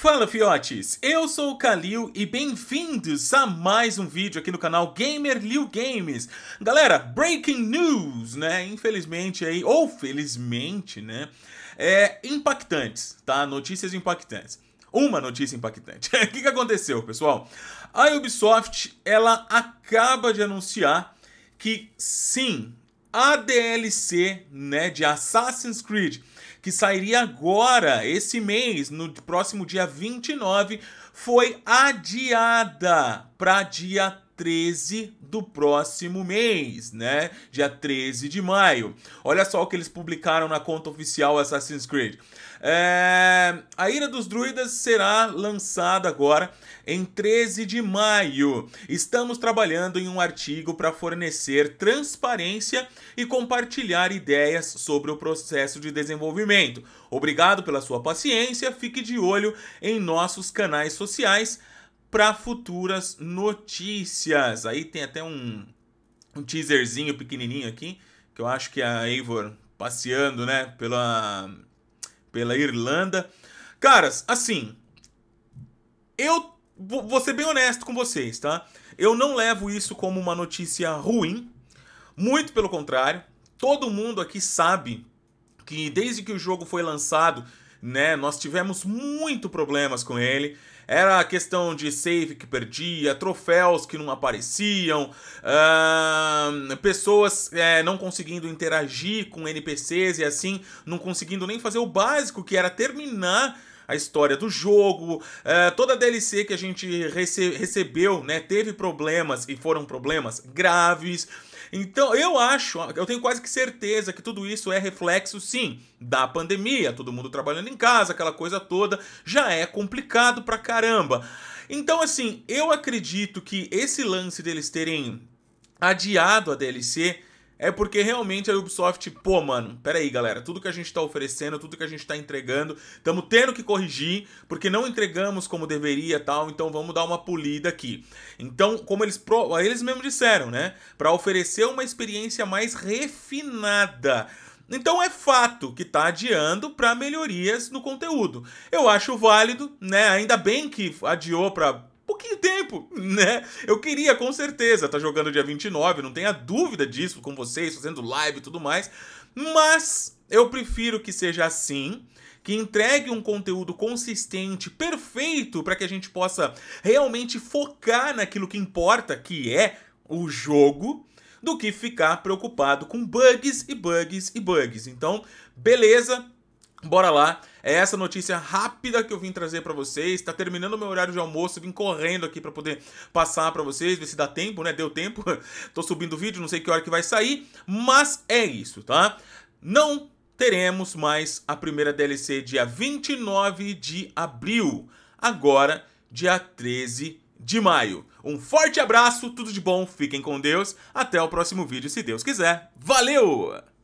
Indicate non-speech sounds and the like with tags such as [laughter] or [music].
Fala fiotes, eu sou o Kalil e bem-vindos a mais um vídeo aqui no canal Gamer Liu Games. Galera, breaking news, né? Infelizmente aí, ou felizmente, né? É, impactantes, tá? Notícias impactantes. Uma notícia impactante. [laughs] O que, que aconteceu, pessoal? A Ubisoft, ela acaba de anunciar que sim, a DLC né, de Assassin's Creed, que sairia agora, esse mês, no próximo dia 29, foi adiada para dia 13 do próximo mês, né? Dia 13 de maio. Olha só o que eles publicaram na conta oficial Assassin's Creed. É... A Ira dos Druidas será lançada agora em 13 de maio. Estamos trabalhando em um artigo para fornecer transparência e compartilhar ideias sobre o processo de desenvolvimento. Obrigado pela sua paciência, fique de olho em nossos canais sociais para futuras notícias. Aí tem até um, um teaserzinho pequenininho aqui, que eu acho que é a Eivor passeando, né, pela, pela Irlanda. Caras, assim, eu vou ser bem honesto com vocês, tá? Eu não levo isso como uma notícia ruim, muito pelo contrário. Todo mundo aqui sabe que desde que o jogo foi lançado, né? Nós tivemos muito problemas com ele. Era a questão de save que perdia, troféus que não apareciam, uh, pessoas é, não conseguindo interagir com NPCs e assim, não conseguindo nem fazer o básico, que era terminar a história do jogo. É, toda a DLC que a gente rece recebeu, né, teve problemas e foram problemas graves. Então, eu acho, eu tenho quase que certeza que tudo isso é reflexo, sim, da pandemia, todo mundo trabalhando em casa, aquela coisa toda, já é complicado pra caramba. Então, assim, eu acredito que esse lance deles terem adiado a DLC é porque realmente a Ubisoft, pô, mano, pera aí, galera, tudo que a gente tá oferecendo, tudo que a gente tá entregando, estamos tendo que corrigir, porque não entregamos como deveria tal, então vamos dar uma polida aqui. Então, como eles, eles mesmo disseram, né, para oferecer uma experiência mais refinada, então é fato que está adiando para melhorias no conteúdo. Eu acho válido, né? Ainda bem que adiou para pouquinho tempo, né? Eu queria, com certeza, tá jogando dia 29, não tenha dúvida disso com vocês, fazendo live e tudo mais. Mas eu prefiro que seja assim, que entregue um conteúdo consistente, perfeito, para que a gente possa realmente focar naquilo que importa, que é o jogo, do que ficar preocupado com bugs e bugs e bugs. Então, beleza, Bora lá. É essa notícia rápida que eu vim trazer para vocês. Tá terminando o meu horário de almoço, vim correndo aqui para poder passar para vocês, ver se dá tempo, né? Deu tempo. [laughs] Tô subindo o vídeo, não sei que hora que vai sair, mas é isso, tá? Não teremos mais a primeira DLC dia 29 de abril. Agora, dia 13 de maio. Um forte abraço, tudo de bom, fiquem com Deus. Até o próximo vídeo, se Deus quiser. Valeu!